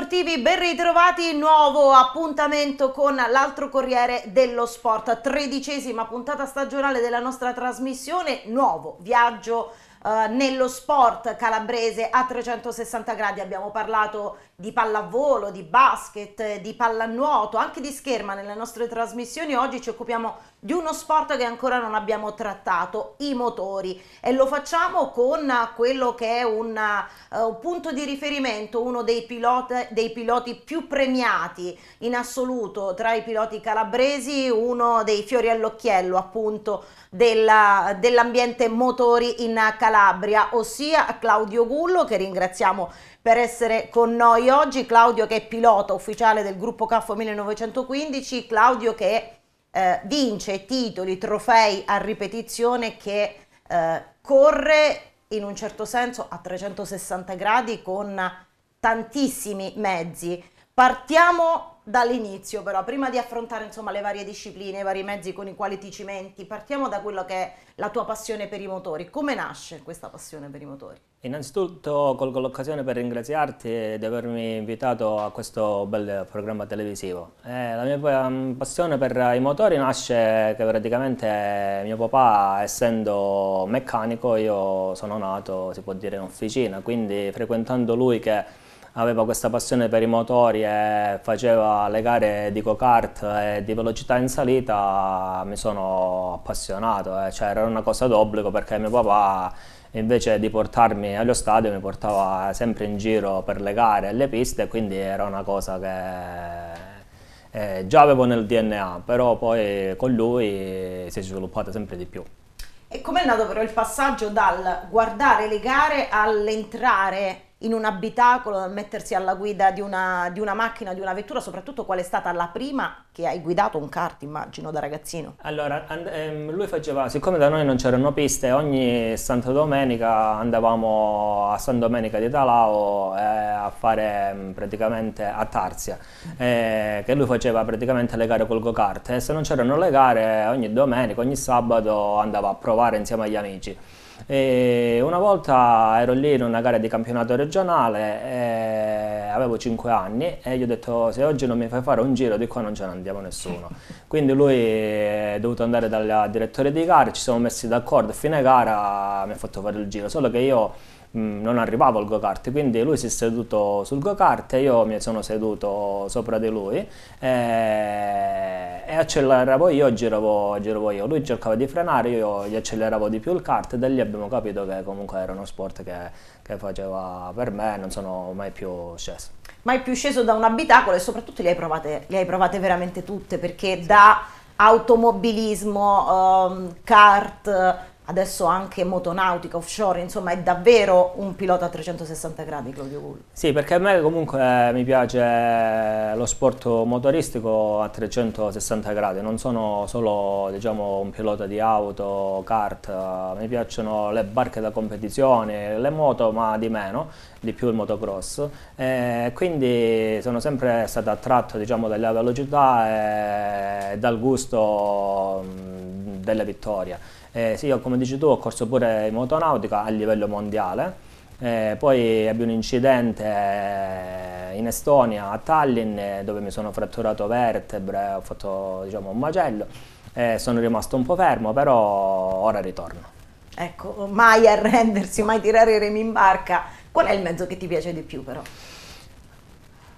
sportivi, ben ritrovati, nuovo appuntamento con l'altro Corriere dello Sport, tredicesima puntata stagionale della nostra trasmissione, nuovo viaggio eh, nello sport calabrese a 360 gradi, abbiamo parlato di pallavolo, di basket, di pallanuoto, anche di scherma nelle nostre trasmissioni. Oggi ci occupiamo di uno sport che ancora non abbiamo trattato, i motori. E lo facciamo con quello che è una, uh, eh, un punto di riferimento, uno dei, pilota, dei piloti più premiati in assoluto tra i piloti calabresi, uno dei fiori all'occhiello appunto della, dell'ambiente motori in Calabria, ossia Claudio Gullo che ringraziamo per essere con noi oggi, Claudio che è pilota ufficiale del gruppo CAFO 1915, Claudio che eh, vince titoli, trofei a ripetizione che eh, corre in un certo senso a 360 gradi con tantissimi mezzi. Partiamo dall'inizio però, prima di affrontare insomma, le varie discipline, i vari mezzi con i quali ti cimenti, partiamo da quello che è la tua passione per i motori. Come nasce questa passione per i motori? Innanzitutto colgo l'occasione per ringraziarti di avermi invitato a questo bel programma televisivo. Eh, la mia ehm, passione per i motori nasce che praticamente mio papà, essendo meccanico, io sono nato, si può dire, in officina, quindi frequentando lui che aveva questa passione per i motori e faceva le gare di go-kart e di velocità in salita, mi sono appassionato, eh. cioè, era una cosa d'obbligo perché mio papà invece di portarmi allo stadio mi portava sempre in giro per le gare e le piste, quindi era una cosa che eh, già avevo nel DNA, però poi con lui si è sviluppata sempre di più. E com'è nato però il passaggio dal guardare le gare all'entrare in un abitacolo, mettersi alla guida di una, di una, macchina, di una vettura, soprattutto qual è stata la prima che hai guidato un kart, immagino, da ragazzino? Allora, ehm, lui faceva, siccome da noi non c'erano piste, ogni Santa Domenica andavamo a San Domenica di Talao eh, a fare mm, praticamente a Tarsia, eh, che lui faceva praticamente le gare col go-kart e se non c'erano le gare ogni domenica, ogni sabato andava a provare insieme agli amici. E una volta ero lì in una gara di campionato regionale, avevo 5 anni e gli ho detto se oggi non mi fai fare un giro di qua non ce ne andiamo nessuno. Quindi lui è dovuto andare dal direttore di gara, ci siamo messi d'accordo, a fine gara mi ha fatto fare il giro, solo che io Mm, non arrivavo al go-kart, quindi lui si è seduto sul go-kart e io mi sono seduto sopra di lui e, eh, e acceleravo io, giravo, giravo, io, lui cercava di frenare, io gli acceleravo di più il kart e da lì abbiamo capito che comunque era uno sport che, che faceva per me, non sono mai più sceso. Mai più sceso da un abitacolo e soprattutto le hai provate, le hai provate veramente tutte perché sì. da automobilismo, um, kart, adesso anche motonautica, offshore, insomma è davvero un pilota a 360 gradi Claudio Gullo. Sì, perché a me comunque eh, mi piace eh, lo sport motoristico a 360 gradi, non sono solo diciamo, un pilota di auto, kart, eh, mi piacciono le barche da competizione, le moto ma di meno, di più il motocross, eh, quindi sono sempre stato attratto diciamo, dalla velocità e dal gusto mm, della vittoria. Eh, sì, come dici tu ho corso pure in motonautica a livello mondiale, eh, poi ebbe un incidente eh, in Estonia, a Tallinn, eh, dove mi sono fratturato vertebre, ho fatto diciamo, un macello, eh, sono rimasto un po' fermo, però ora ritorno. Ecco, mai arrendersi, mai tirare i remi in barca. Qual è il mezzo che ti piace di più però?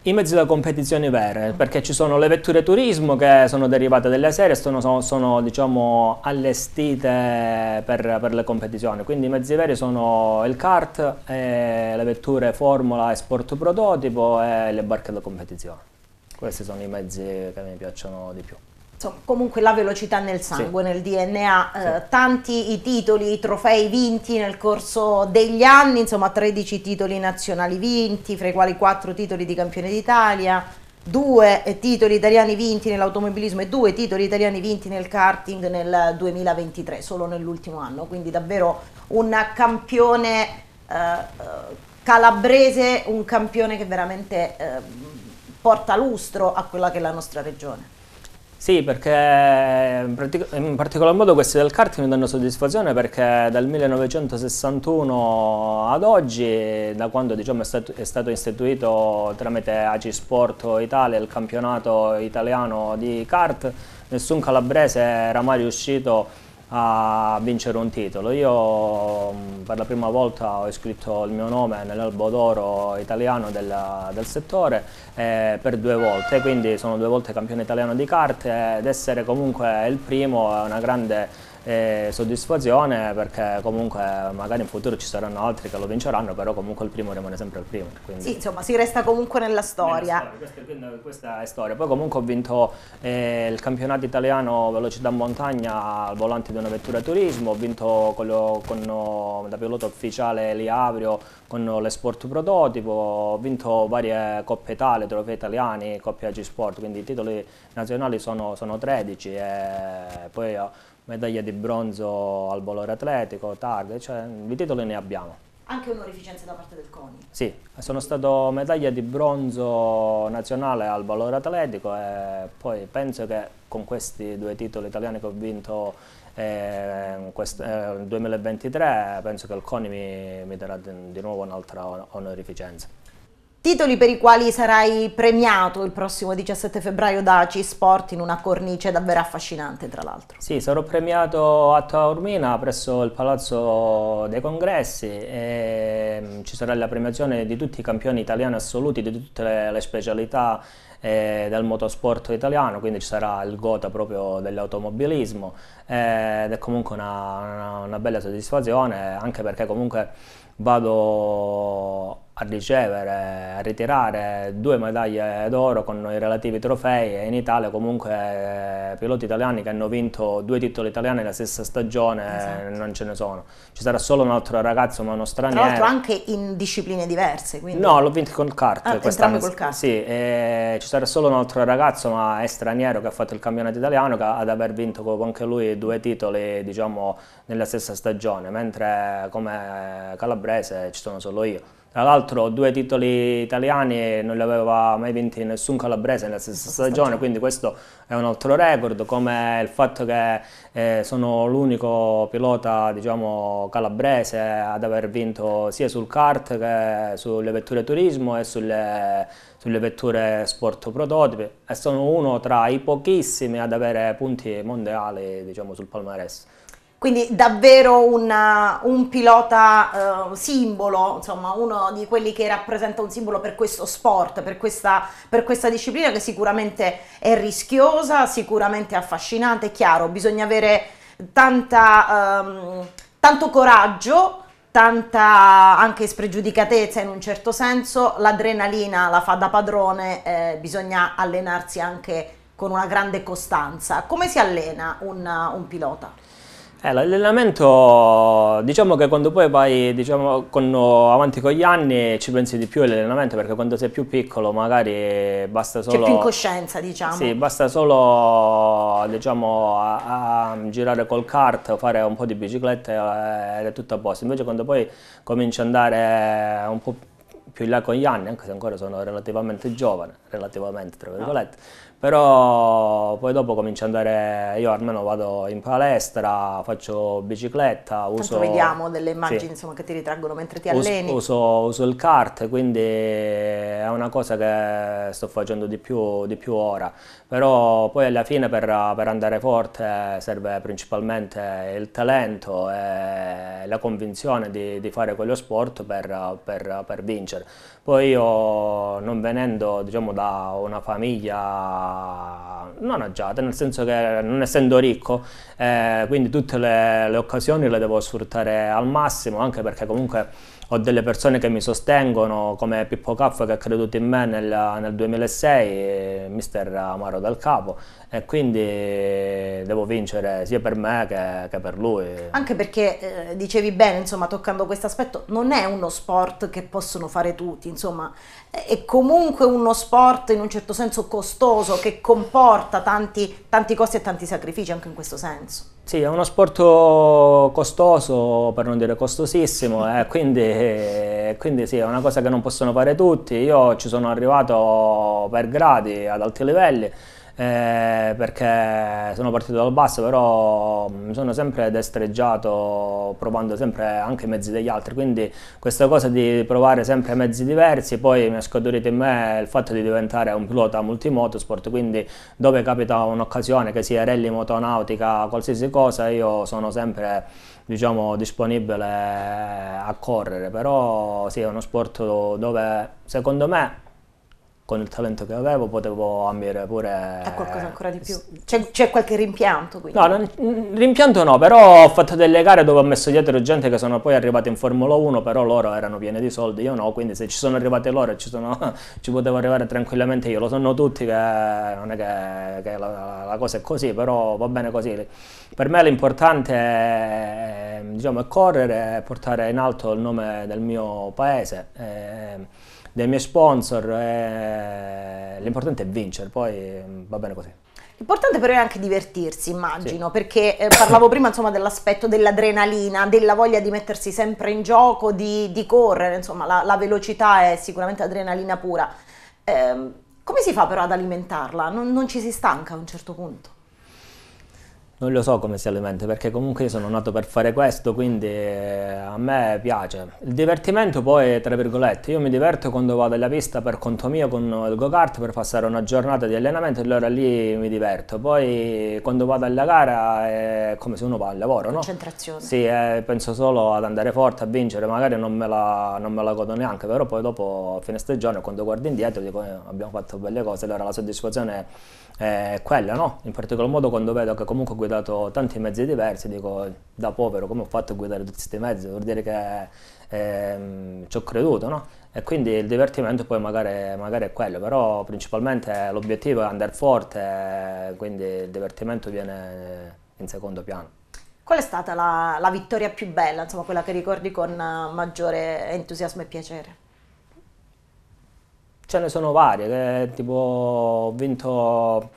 I mezzi da competizione vere, perché ci sono le vetture turismo che sono derivate dalle serie, sono, sono, sono diciamo, allestite per, per, le competizioni, quindi i mezzi veri sono il kart, le vetture Formula e Sport Prototipo e le barche da competizione. Questi sono i mezzi che mi piacciono di più insomma, comunque la velocità nel sangue, eh, sì. nel DNA, sì. eh, tanti i titoli, i trofei vinti nel corso degli anni, insomma 13 titoli nazionali vinti, fra i quali 4 titoli di campione d'Italia, 2 titoli italiani vinti nell'automobilismo e 2 titoli italiani vinti nel karting nel 2023, solo nell'ultimo anno, quindi davvero un campione eh, eh, calabrese, un campione che veramente... Eh, porta lustro a quella che è la nostra regione. Sì, perché in particolar modo questi del kart mi danno soddisfazione perché dal 1961 ad oggi, da quando diciamo, è, stato, è, stato, istituito tramite ACI Sport Italia il campionato italiano di kart, nessun calabrese era mai riuscito a vincere un titolo. Io mm, per la prima volta ho iscritto il mio nome nell'albo d'oro italiano del, del settore eh, per due volte, quindi sono due volte campione italiano di carte ed essere comunque il primo è una grande e eh, soddisfazione perché comunque magari in futuro ci saranno altri che lo vinceranno, però comunque il primo rimane sempre il primo. Quindi... Sì, insomma, si resta comunque nella storia. Nella storia questa, questa, è storia. Poi comunque ho vinto eh, il campionato italiano velocità montagna al volante di una vettura turismo, ho vinto quello con, da pilota ufficiale Liabrio con l'esport prototipo, ho vinto varie coppe italiane trofei italiani, coppe G Sport, quindi i titoli nazionali sono, sono 13 e eh, poi ho medaglia di bronzo al valore atletico, targa, cioè i titoli ne abbiamo. Anche onorificenza da parte del CONI? Sì, sono stato medaglia di bronzo nazionale al valore atletico e poi penso che con questi due titoli italiani che ho vinto nel eh, 2023 eh, penso che il CONI mi, mi darà di nuovo un'altra onorificenza. Titoli per i quali sarai premiato il prossimo 17 febbraio da C-Sport in una cornice davvero affascinante tra l'altro. Sì, sarò premiato a Taormina presso il Palazzo dei Congressi e mm, ci sarà la premiazione di tutti i campioni italiani assoluti di tutte le, le specialità eh, del motorsport italiano, quindi ci sarà il gota proprio dell'automobilismo eh, ed è comunque una, una, una bella soddisfazione anche perché comunque vado a ricevere, a ritirare due medaglie d'oro con i relativi trofei e in Italia comunque eh, piloti italiani che hanno vinto due titoli italiani nella stessa stagione esatto. non ce ne sono. Ci sarà solo un altro ragazzo ma uno straniero. Tra l'altro anche in discipline diverse. Quindi... No, l'ho vinto col kart. Ah, entrambi col kart. Sì, eh, ci sarà solo un altro ragazzo ma è straniero che ha fatto il campionato italiano che ad aver vinto anche lui due titoli diciamo nella stessa stagione, mentre come calabrese ci sono solo io. Tra l'altro due titoli italiani non li aveva mai vinti nessun calabrese nella stessa stagione, quindi questo è un altro record, come il fatto che eh, sono l'unico pilota diciamo, calabrese ad aver vinto sia sul kart che sulle vetture turismo e sulle, sulle vetture sport prototipi e sono uno tra i pochissimi ad avere punti mondiali diciamo, sul palmarès quindi davvero una, un pilota uh, simbolo, insomma uno di quelli che rappresenta un simbolo per questo sport, per questa, per questa disciplina che sicuramente è rischiosa, sicuramente affascinante, è chiaro, bisogna avere tanta, um, tanto coraggio, tanta anche spregiudicatezza in un certo senso, l'adrenalina la fa da padrone, eh, bisogna allenarsi anche con una grande costanza. Come si allena un, un pilota? Eh, l'allenamento, diciamo che quando poi vai diciamo, con, avanti con gli anni ci pensi di più all'allenamento perché quando sei più piccolo magari basta solo... C'è più incoscienza diciamo. Sì, basta solo diciamo, a, a girare col kart, fare un po' di bicicletta ed è tutto a posto. Invece quando poi cominci ad andare un po' più in là con gli anni, anche se ancora sono relativamente giovane, relativamente tra ah. virgolette, no però poi dopo comincio ad andare, io almeno vado in palestra, faccio bicicletta, Tanto uso... vediamo delle immagini sì. insomma, che ti ritraggono mentre ti alleni. Uso, uso, uso, il kart, quindi è una cosa che sto facendo di più, di più ora, però poi alla fine per, per, andare forte serve principalmente il talento e la convinzione di, di fare quello sport per, per, per vincere. Poi io non venendo diciamo, da una famiglia non agiata, nel senso che non essendo ricco, eh, quindi tutte le, le occasioni le devo sfruttare al massimo, anche perché comunque ho delle persone che mi sostengono come Pippo Caff che ha creduto in me nel, nel 2006, mister Amaro dal capo e quindi devo vincere sia per me che, che per lui. Anche perché eh, dicevi bene, insomma, toccando questo aspetto, non è uno sport che possono fare tutti, insomma, è comunque uno sport in un certo senso costoso che comporta tanti, tanti costi e tanti sacrifici anche in questo senso. Sì, è uno sport costoso, per non dire costosissimo, eh, quindi, quindi, sì, è una cosa che non possono fare tutti. Io ci sono arrivato per gradi ad alti livelli, eh, perché sono partito dal basso, però mi sono sempre destreggiato provando sempre anche i mezzi degli altri, quindi questa cosa di provare sempre mezzi diversi poi mi ha scaturito in me il fatto di diventare un pilota multimotorsport, quindi dove capita un'occasione che sia rally motonautica, qualsiasi cosa, io sono sempre diciamo, disponibile a correre, però sì, è uno sport dove secondo me con il talento che avevo potevo ambire pure... A qualcosa ancora di più. C'è, c'è qualche rimpianto quindi? No, mm, rimpianto no, però ho fatto delle gare dove ho messo dietro gente che sono poi arrivate in Formula 1, però loro erano piene di soldi, io no, quindi se ci sono arrivate loro ci, sono, ci potevo arrivare tranquillamente io, lo sanno tutti che non è che, che la, la, cosa è così, però va bene così. Per me l'importante è, diciamo, è correre, portare in alto il nome del mio paese. Eh, dai miei sponsor. Eh, l'importante è vincere, poi mm, va bene così. L'importante però è anche divertirsi, immagino, sì. perché eh, parlavo prima insomma, dell'aspetto dell'adrenalina, della voglia di mettersi sempre in gioco, di, di correre, insomma la, la, velocità è sicuramente adrenalina pura. Eh, come si fa però ad alimentarla? Non, non ci si stanca a un certo punto? non lo so come si alimenta perché comunque io sono nato per fare questo quindi eh, a me piace il divertimento poi tra virgolette io mi diverto quando vado alla pista per conto mio con il go-kart per passare una giornata di allenamento allora lì mi diverto poi quando vado alla gara è come se uno va al lavoro no? concentrazione sì eh, penso solo ad andare forte a vincere magari non me la, non me la godo neanche però poi dopo a fine stagione quando guardo indietro dico eh, abbiamo fatto belle cose allora la soddisfazione è eh, quella, no? In particolar modo quando vedo che comunque ho guidato tanti mezzi diversi, dico da povero come ho fatto a guidare tutti questi mezzi, vuol dire che ehm, ci ho creduto, no? E quindi il divertimento poi magari, magari è quello, però principalmente l'obiettivo è andare forte, quindi il divertimento viene in secondo piano. Qual è stata la, la vittoria più bella, insomma quella che ricordi con maggiore entusiasmo e piacere? ce ne sono varie, eh, tipo ho vinto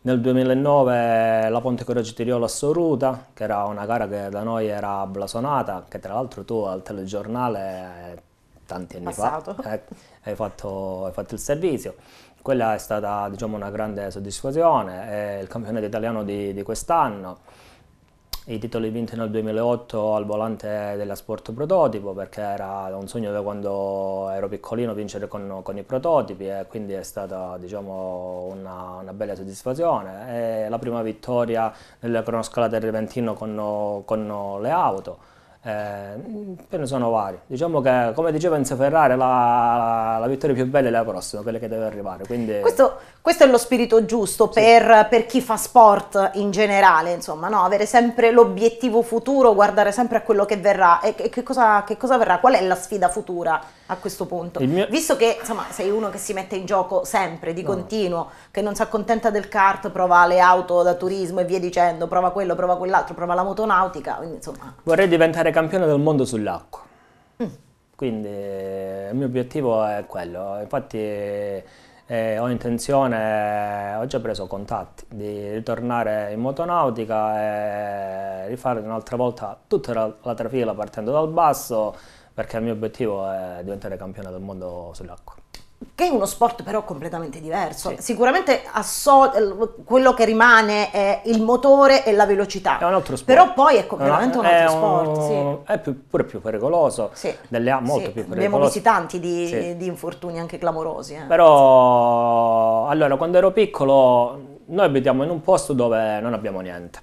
nel 2009 la Ponte Coraggio Tirolo Assoluta, che era una gara che da noi era blasonata, che tra l'altro tu al telegiornale tanti anni Passato. fa eh, hai, fatto, hai, fatto, il servizio. Quella è stata diciamo, una grande soddisfazione, è il campionato italiano di, di quest'anno i titoli vinti nel 2008 al volante della Sport Prototipo perché era un sogno da quando ero piccolino vincere con, con i prototipi e quindi è stata diciamo, una, una, bella soddisfazione. E la prima vittoria nella cronoscala del Reventino con, con le auto eh, ne sono vari. Diciamo che, come diceva Enzo Ferrari, la, la, la, vittoria più bella è la prossima, quella che deve arrivare. Quindi... Questo, questo, è lo spirito giusto sì. per, per, chi fa sport in generale, insomma, no? avere sempre l'obiettivo futuro, guardare sempre a quello che verrà e che, che, cosa, che cosa, verrà, qual è la sfida futura a questo punto. Mio... Visto che insomma, sei uno che si mette in gioco sempre, di no. continuo, che non si accontenta del kart, prova le auto da turismo e via dicendo, prova quello, prova quell'altro, prova la motonautica, quindi, insomma... Vorrei diventare diventare campione del mondo sull'acqua. Mm. Quindi eh, il mio obiettivo è quello, infatti eh, ho intenzione, ho già preso contatti, di ritornare in motonautica e rifare un'altra volta tutta la, la trafila partendo dal basso perché il mio obiettivo è diventare campione del mondo sull'acqua che è uno sport però completamente diverso. Sì. Sicuramente asso- eh, quello che rimane è il motore e la velocità. È un altro sport. Però poi è completamente no, un altro sport. Sì. È più, pure più pericoloso. Sì. Delle, molto sì. più pericoloso. Abbiamo visti tanti di, di, infortuni anche clamorosi. Eh. Però, allora, quando ero piccolo, noi abitiamo in un posto dove non abbiamo niente.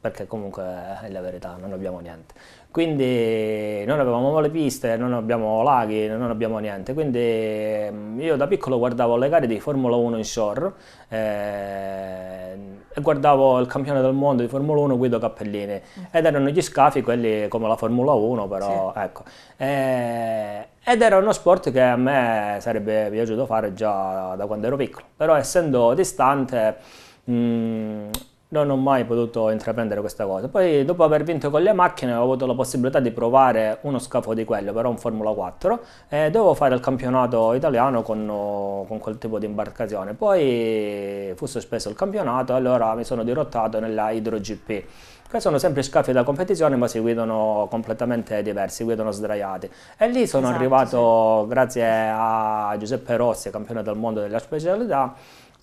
Perché comunque è la verità, non abbiamo niente quindi non avevamo le piste, non abbiamo laghi, non abbiamo niente, quindi mm, io da piccolo guardavo le gare di Formula 1 inshore eh, e guardavo il campione del mondo di Formula 1 Guido Cappellini mm. ed erano gli scafi quelli come la Formula 1 però sì. ecco eh, ed era uno sport che a me sarebbe piaciuto fare già da quando ero piccolo, però essendo distante mh, mm, non ho mai potuto intraprendere questa cosa. Poi dopo aver vinto con le macchine ho avuto la possibilità di provare uno scafo di quello, però un Formula 4, e dovevo fare il campionato italiano con, con quel tipo di imbarcazione. Poi fu sospeso il campionato e allora mi sono dirottato nella Hydro GP. che sono sempre scafi da competizione ma si guidano completamente diversi, si guidano sdraiati. E lì sono esatto, arrivato sì. grazie a Giuseppe Rossi, campione del mondo della specialità,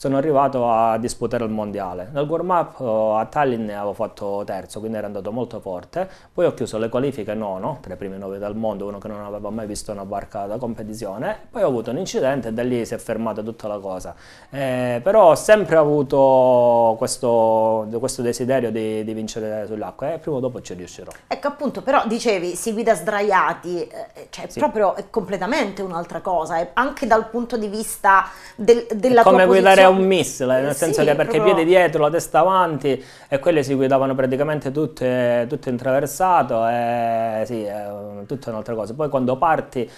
sono arrivato a disputare il mondiale. Nel warm up eh, a Tallinn avevo fatto terzo, quindi era andato molto forte, poi ho chiuso le qualifiche nono, tra i primi nove del mondo, uno che non aveva mai visto una barca da competizione, poi ho avuto un incidente e da lì si è fermata tutta la cosa. Eh, però ho sempre avuto questo, questo desiderio di, di vincere sull'acqua e eh, prima o dopo ci riuscirò. Ecco appunto, però dicevi, si guida sdraiati, eh, eh, cioè sì. proprio è completamente un'altra cosa, anche dal punto di vista del, della è come tua guidare un miss, nel eh, senso sì, che perché proprio... i piedi dietro, la testa avanti e quelle si guidavano praticamente tutte, tutte intraversato e sì, è tutta un'altra cosa. Poi quando parti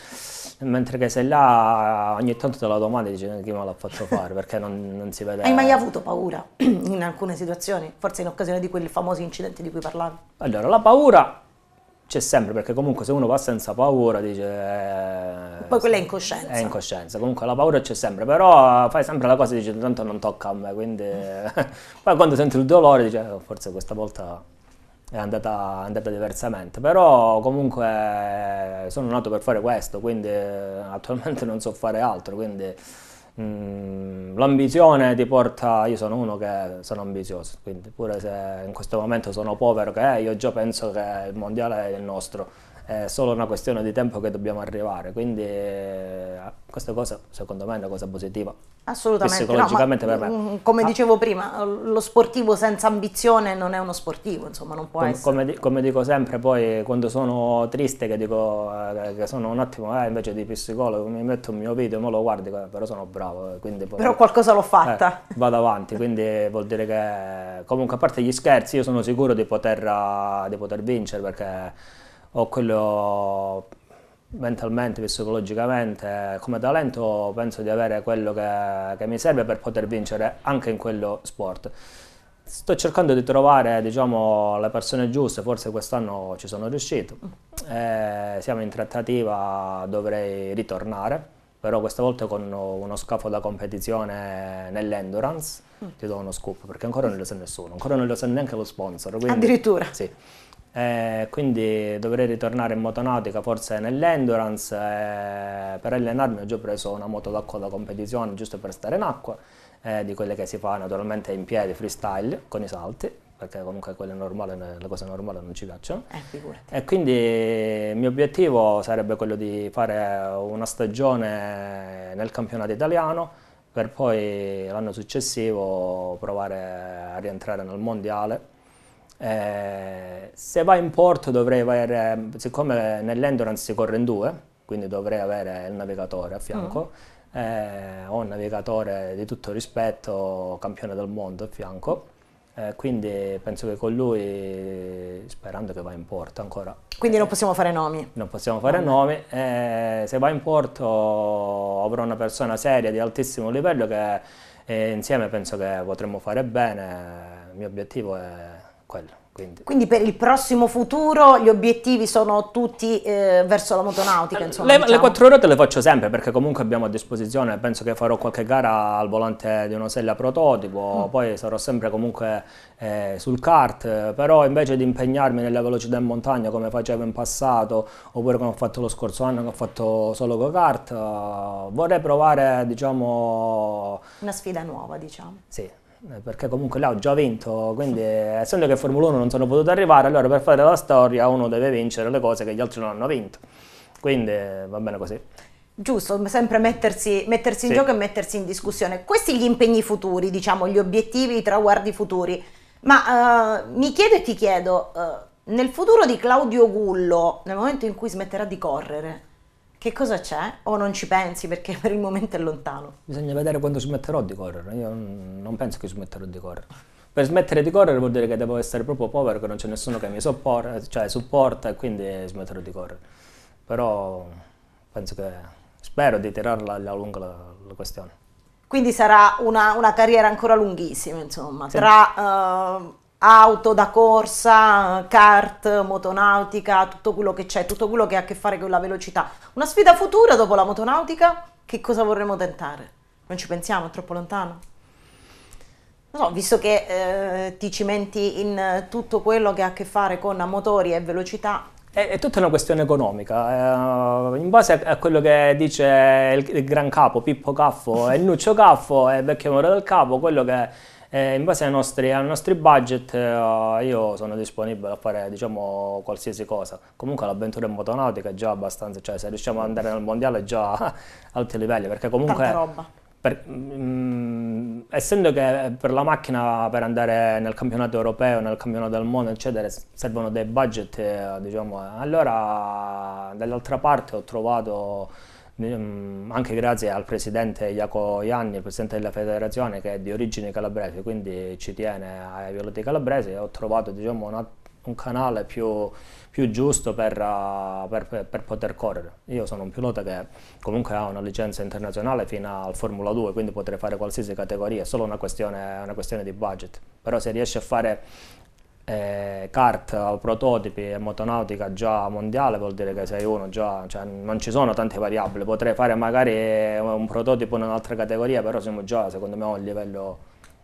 mentre che sei là ogni tanto te la domanda dici eh, chi me l'ha fatto fare perché non, non, si vede hai mai avuto paura in alcune situazioni forse in occasione di quel famoso incidente di cui parlavi allora la paura c'è sempre, perché comunque se uno va senza paura dice... Eh, Poi quella è incoscienza. È incoscienza, comunque la paura c'è sempre, però fai sempre la cosa e dici tanto non tocca a me, quindi... Poi quando senti il dolore dici eh, oh, forse questa volta è andata, è andata, diversamente, però comunque sono nato per fare questo, quindi eh, attualmente non so fare altro, quindi... Mm, l'ambizione ti porta, io sono uno che sono ambizioso, quindi pure se in questo momento sono povero che è, io già penso che il mondiale è il nostro è solo una questione di tempo che dobbiamo arrivare, quindi eh, questa cosa secondo me è una cosa positiva. Assolutamente, psicologicamente no, ma, per me. Mm, mm, come ah. dicevo prima, lo sportivo senza ambizione non è uno sportivo, insomma non può come, essere. Come, come, dico sempre poi quando sono triste che dico eh, che sono un attimo eh, invece di psicologo mi metto un mio video, me lo guardi, eh, però sono bravo. Eh, poi, però qualcosa l'ho fatta. Eh, vado avanti, quindi vuol dire che comunque a parte gli scherzi io sono sicuro di poter, di poter vincere perché ho quello mentalmente, psicologicamente, come talento penso di avere quello che, che mi serve per poter vincere anche in quello sport. Sto cercando di trovare diciamo, le persone giuste, forse quest'anno ci sono riuscito. Mm. Eh, siamo in trattativa, dovrei ritornare, però questa volta con uno scafo da competizione nell'endurance. Mm. Ti do uno scoop perché ancora non lo sa nessuno, ancora non lo sa neanche lo sponsor. Quindi, Addirittura? Sì. Eh, quindi dovrei ritornare in motonautica forse nell'endurance eh, per allenarmi ho già preso una moto d'acqua da competizione giusto per stare in acqua eh, di quelle che si fa naturalmente in piedi freestyle con i salti perché comunque quelle normali, le cose normali non ci piacciono. Eh, e quindi il mio obiettivo sarebbe quello di fare una stagione nel campionato italiano per poi l'anno successivo provare a rientrare nel mondiale eh, se va in porto dovrei avere, siccome nell'endurance si corre in due, quindi dovrei avere il navigatore a fianco, mm. eh, ho un navigatore di tutto rispetto, campione del mondo a fianco, eh, quindi penso che con lui, sperando che va in porto ancora. Quindi non possiamo fare nomi? Non possiamo fare no. nomi, eh, se va in porto avrò una persona seria di altissimo livello che eh, insieme penso che potremmo fare bene, il mio obiettivo è quello. Quindi. Quindi. per il prossimo futuro gli obiettivi sono tutti eh, verso la motonautica? Insomma, le, diciamo. quattro ruote le faccio sempre perché comunque abbiamo a disposizione, penso che farò qualche gara al volante di una sella prototipo, mm. poi sarò sempre comunque eh, sul kart, però invece di impegnarmi nella velocità in montagna come facevo in passato oppure come ho fatto lo scorso anno che ho fatto solo go kart, eh, vorrei provare diciamo... Una sfida nuova diciamo. Sì. Eh, perché comunque là ho già vinto, quindi essendo che Formula 1 non sono potuto arrivare, allora per fare la storia uno deve vincere le cose che gli altri non hanno vinto, quindi eh, va bene così. Giusto, sempre mettersi, mettersi in gioco e mettersi in discussione. Questi gli impegni futuri, diciamo, gli obiettivi, i traguardi futuri. Ma uh, mi chiedo e ti chiedo, uh, nel futuro di Claudio Gullo, nel momento in cui smetterà di correre, che cosa c'è o non ci pensi perché per il momento è lontano. Bisogna vedere quando smetterò di correre, io non penso che smetterò di correre. Per smettere di correre vuol dire che devo essere proprio povero, che non c'è nessuno che mi sopporta, cioè supporta e quindi smetterò di correre. Però penso che spero di tirarla a lungo la, la questione. Quindi sarà una, una, carriera ancora lunghissima, insomma, sì. tra... Uh, eh, auto da corsa, kart, motonautica, tutto quello che c'è, tutto quello che ha a che fare con la velocità. Una sfida futura dopo la motonautica, che cosa vorremmo tentare? Non ci pensiamo, è troppo lontano. Non so, visto che eh, ti cimenti in tutto quello che ha a che fare con motori e velocità, è, tutta una questione economica. Eh, in base a, quello che dice il, il gran capo Pippo Caffo e Nuccio Caffo è il vecchio amore del Capo, quello che eh, in base nostri, ai nostri, budget eh, io sono disponibile a fare diciamo, qualsiasi cosa. Comunque l'avventura in motonautica è già abbastanza, cioè se riusciamo ad andare nel mondiale è già alti livelli, perché comunque... Tanta roba. Per, mh, mm, essendo che per la macchina per andare nel campionato europeo, nel campionato del mondo, eccetera, servono dei budget, eh, diciamo, eh, allora dall'altra parte ho trovato Mm, anche grazie al presidente Iaco Ianni, il presidente della federazione che è di origine calabrese, quindi ci tiene ai violenti calabresi, ho trovato diciamo, una, un canale più, più giusto per, uh, per, per, poter correre. Io sono un pilota che comunque ha una licenza internazionale fino al Formula 2, quindi potrei fare qualsiasi categoria, è solo una questione, una questione di budget. Però se riesci a fare eh, kart, prototipi e motonautica già mondiale vuol dire che sei uno già, cioè non ci sono tante variabili, potrei fare magari un prototipo in un'altra categoria, però siamo già secondo me a un livello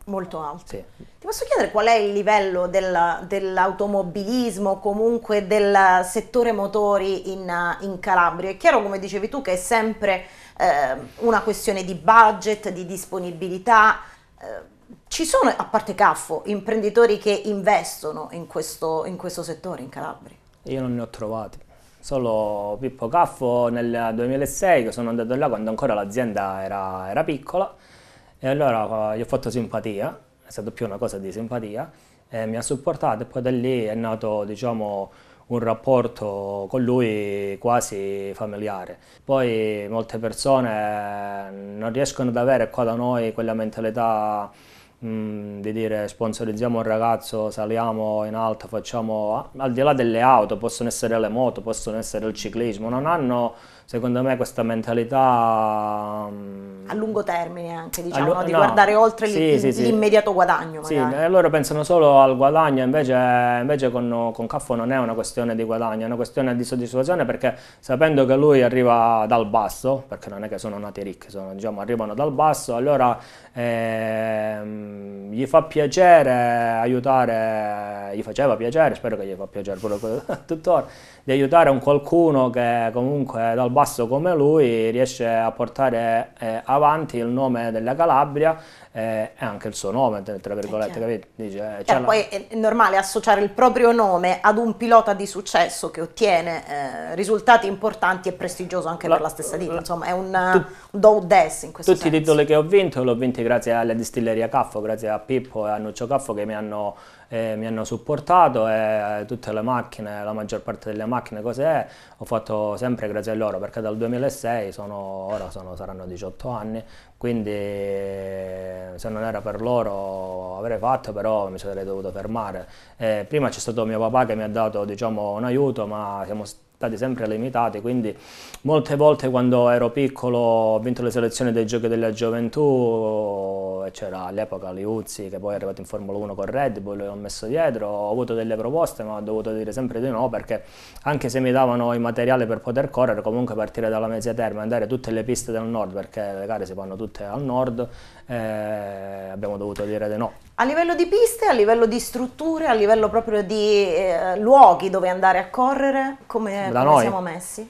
molto alto. Sì. Ti posso chiedere qual è il livello del, dell'automobilismo, comunque del settore motori in, in, Calabria? È chiaro, come dicevi tu, che è sempre eh, una questione di budget, di disponibilità, eh, ci sono, a parte Caffo, imprenditori che investono in questo, in questo settore in Calabria? Io non ne ho trovati. Solo Pippo Caffo nel 2006, che sono andato là quando ancora l'azienda era, era piccola, e allora eh, gli ho fatto simpatia, è stata più una cosa di simpatia, mi ha supportato e poi da lì è nato diciamo, un rapporto con lui quasi familiare. Poi molte persone non riescono ad avere qua da noi quella mentalità Mm, di dire sponsorizziamo un ragazzo, saliamo in alto, facciamo, al di là delle auto, possono essere le moto, possono essere il ciclismo, non hanno secondo me questa mentalità... Mm, A lungo termine anche, diciamo, no? di no, guardare oltre sì, sì, l'immediato sì. guadagno. Magari. Sì, loro pensano solo al guadagno, invece, invece con, con, Caffo non è una questione di guadagno, è una questione di soddisfazione perché sapendo che lui arriva dal basso, perché non è che sono nati ricchi, sono, diciamo, arrivano dal basso, allora eh, gli fa piacere aiutare, gli faceva piacere, spero che gli fa piacere pure tuttora, di aiutare un qualcuno che comunque dal basso basso come lui riesce a portare eh, avanti il nome della Calabria eh, e anche il suo nome, tra eh, virgolette, capito? Dice, eh, cioè, poi è normale associare il proprio nome ad un pilota di successo che ottiene eh, risultati importanti e prestigioso anche la, per la stessa ditta, insomma è un do des in questo Tutti senso. i titoli che ho vinto, li ho vinti grazie alla distilleria Caffo, grazie a Pippo e a Nuccio Caffo che mi hanno eh, mi hanno supportato e tutte le macchine, la maggior parte delle macchine cos'è, ho fatto sempre grazie a loro perché dal 2006 sono, ora sono, saranno 18 anni, quindi se non era per loro avrei fatto, però mi sarei dovuto fermare. Eh, prima c'è stato mio papà che mi ha dato diciamo, un aiuto, ma siamo stati state sempre limitati, quindi molte volte quando ero piccolo ho vinto le selezioni dei giochi della gioventù, eh, c'era all'epoca Liuzzi che poi è arrivato in Formula 1 con Red Bull, l'ho messo dietro, ho avuto delle proposte ma ho dovuto dire sempre di no perché anche se mi davano i materiali per poter correre, comunque partire dalla Mezzia Terma, andare a tutte le piste del nord perché le gare si fanno tutte al nord, eh, abbiamo dovuto dire di no. A livello di piste, a livello di strutture, a livello proprio di eh, luoghi dove andare a correre, come, come siamo messi?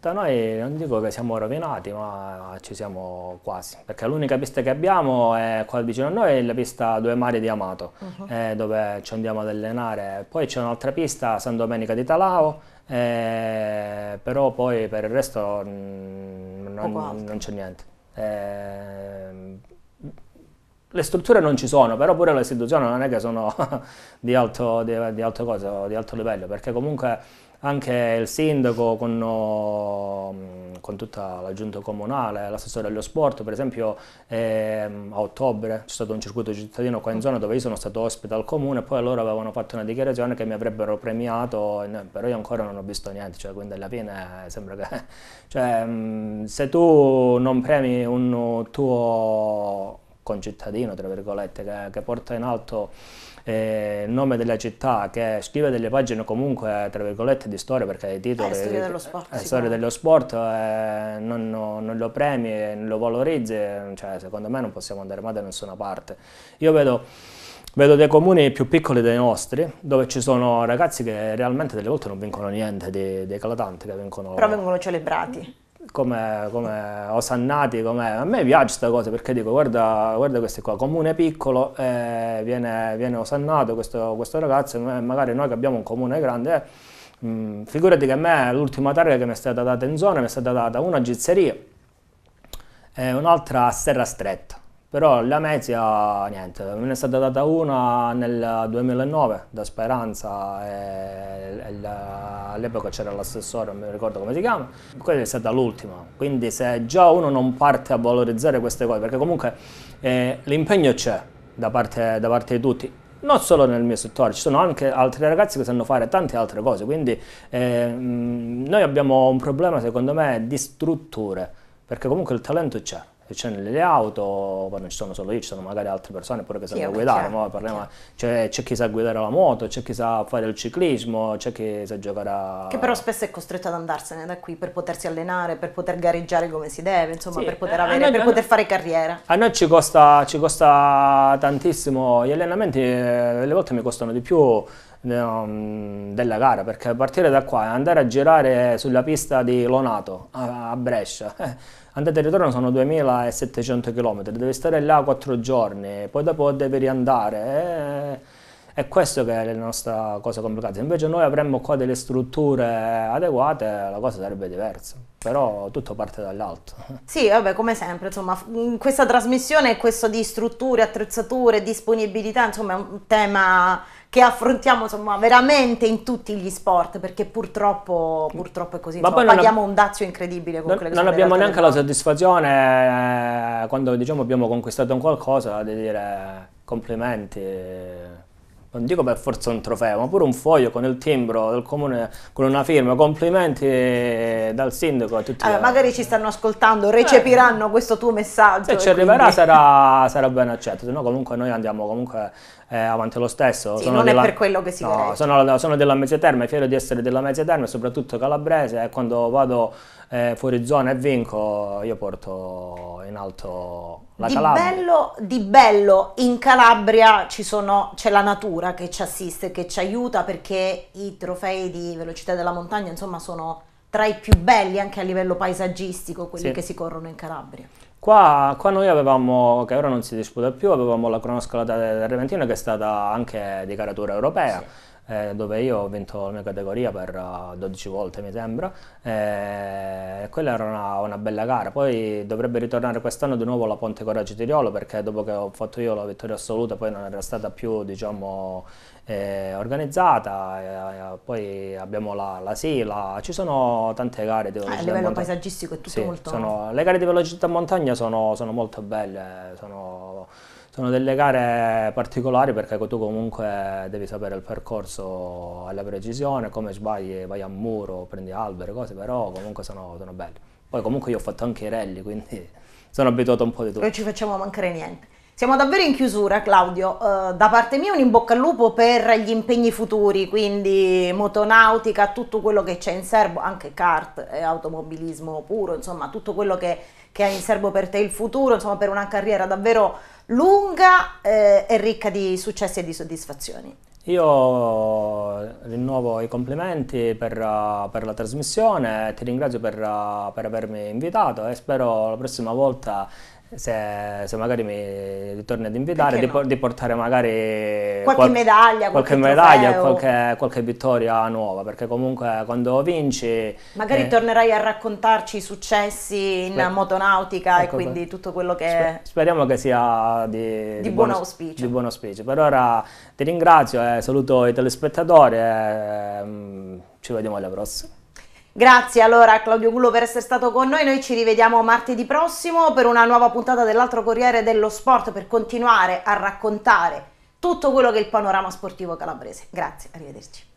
Da noi non dico che siamo rovinati, ma ci siamo quasi, perché l'unica pista che abbiamo è qua vicino a noi, è la pista Due Mari di Amato, uh -huh. eh, dove ci andiamo ad allenare. Poi c'è un'altra pista, San Domenica di Talao, eh, però poi per il resto mh, mm, non, non c'è niente. Eh, le strutture non ci sono, però pure le istituzioni non è che sono di alto, di, di alto, cosa, di alto livello, perché comunque anche il sindaco con, eh, con tutta la giunta comunale, l'assessore dello sport, per esempio ehm, a ottobre c'è stato un circuito cittadino qua in zona dove io sono stato ospite al comune, poi loro avevano fatto una dichiarazione che mi avrebbero premiato, però io ancora non ho visto niente, cioè, quindi alla fine eh, sembra che... Cioè, mm, se tu non premi un tuo concittadino, tra virgolette, che, che porta in alto eh, il nome della città, che scrive delle pagine comunque, tra virgolette, di storia, perché i titoli... Ah, è storia dello eh, sport. È storia dello sport, eh, non, non, lo premi, eh, non lo valorizzi, eh, cioè, secondo me non possiamo andare mai da nessuna parte. Io vedo... Vedo dei comuni più piccoli dei nostri, dove ci sono ragazzi che realmente delle volte non vincono niente, dei, dei calatanti che vincono... Però vengono celebrati come, come osannati, come... a me piace questa cosa perché dico guarda, guarda questi qua, comune piccolo, eh, viene, viene, osannato questo, questo ragazzo, eh, magari noi che abbiamo un comune grande, eh, mh, figurati che a me l'ultima targa che mi è stata data in zona mi è stata data una a Gizzeria e un'altra a Serra Stretta però la media niente, me ne è stata data una nel 2009 da Speranza, e, e la, all'epoca c'era l'assessore, non mi ricordo come si chiama, quella è stata l'ultima, quindi se già uno non parte a valorizzare queste cose, perché comunque eh, l'impegno c'è da parte, da parte di tutti, non solo nel mio settore, ci sono anche altri ragazzi che sanno fare tante altre cose, quindi eh, mm, noi abbiamo un problema secondo me di strutture, perché comunque il talento c'è c'è nelle auto, poi non ci sono solo io, ci sono magari altre persone pure che sanno sì, guidare, chiaro, parliamo, c'è, c'è, chi sa guidare la moto, c'è chi sa fare il ciclismo, c'è chi sa giocare a... Che però spesso è costretto ad andarsene da qui per potersi allenare, per poter gareggiare come si deve, insomma sì, per, poter, eh, avere, noi, per noi, poter fare carriera. A noi ci costa, ci costa tantissimo, gli allenamenti eh, alle volte mi costano di più Um, della gara perché partire da qua e andare a girare sulla pista di Lonato a, Brescia andate e ritorno sono 2700 km devi stare là 4 giorni poi dopo devi riandare è questo che è la nostra cosa complicata invece noi avremmo qua delle strutture adeguate la cosa sarebbe diversa però tutto parte dall'alto. Sì, vabbè, come sempre, insomma, questa trasmissione questo di strutture, attrezzature, disponibilità, insomma, è un tema che affrontiamo insomma veramente in tutti gli sport perché purtroppo, purtroppo è così Ma insomma, paghiamo ab- un dazio incredibile con non, quelle che non abbiamo neanche la soddisfazione eh, quando diciamo abbiamo conquistato un qualcosa di dire complimenti non dico per forza un trofeo, ma pure un foglio con il timbro del comune, con una firma, complimenti dal sindaco a tutti. Allora, magari ci stanno ascoltando, recepiranno eh. questo tuo messaggio. Se ci quindi... arriverà sarà, sarà ben accetto, se no comunque noi andiamo comunque eh, avanti lo stesso. Sì, sono non della... è per quello che si no, vede. Sono, sono, della Mezzia Terme, fiero di essere della Mezzia Terme, soprattutto calabrese, e quando vado eh, fuori zona e vinco, io porto in alto la di Calabria. Bello, di bello in Calabria sono, c'è la natura che ci assiste, che ci aiuta, perché i trofei di velocità della montagna, insomma, sono tra i più belli anche a livello paesaggistico, quelli sì. che si corrono in Calabria. Qua, qua, noi avevamo, che ora non si disputa più, avevamo la cronoscalata del Reventino che è stata anche di caratura europea. Sì. Eh, dove io ho vinto la mia categoria per uh, eh, 12 volte mi sembra eh, quella era una, una, bella gara poi dovrebbe ritornare quest'anno di nuovo la Ponte Coraggio Tiriolo perché dopo che ho fatto io la vittoria assoluta poi non era stata più diciamo eh, organizzata, eh, eh, poi abbiamo la, la, Sela, ci sono tante gare di eh, velocità. Ah, a livello paesaggistico è tutto sì, molto... Sono, le gare di velocità in montagna sono, sono molto belle, sono, sono delle gare particolari perché tu comunque devi sapere il percorso alla precisione, come sbagli vai a muro, prendi alberi, cose, però comunque sono, sono belle. Poi comunque io ho fatto anche i rally, quindi sono abituato un po' di tutto. Non ci facciamo mancare niente. Siamo davvero in chiusura, Claudio. Eh, da parte mia un in bocca al lupo per gli impegni futuri, quindi motonautica, tutto quello che c'è in serbo, anche kart e automobilismo puro, insomma, tutto quello che, che hai in serbo per te il futuro, insomma, per una carriera davvero lunga eh, e ricca di successi e di soddisfazioni. Io rinnovo i complimenti per, eh, per la trasmissione, ti ringrazio per, eh, per avermi invitato e spero la prossima volta se, se, magari mi ritorni ad invitare, di, no? di, portare magari qualche qual medaglia, qualche, qualche, medaglia qualche, qualche, vittoria nuova, perché comunque quando vinci... Magari eh, tornerai a raccontarci i successi in beh, motonautica ecco e quindi beh. tutto quello che... speriamo che sia di, di, di buon auspicio. di buon auspicio. Per ora ti ringrazio e saluto i telespettatori e, mm, ci vediamo alla prossima. Grazie allora a Claudio Gullo per essere stato con noi, noi ci rivediamo martedì prossimo per una nuova puntata dell'altro Corriere dello Sport per continuare a raccontare tutto quello che è il panorama sportivo calabrese. Grazie, arrivederci.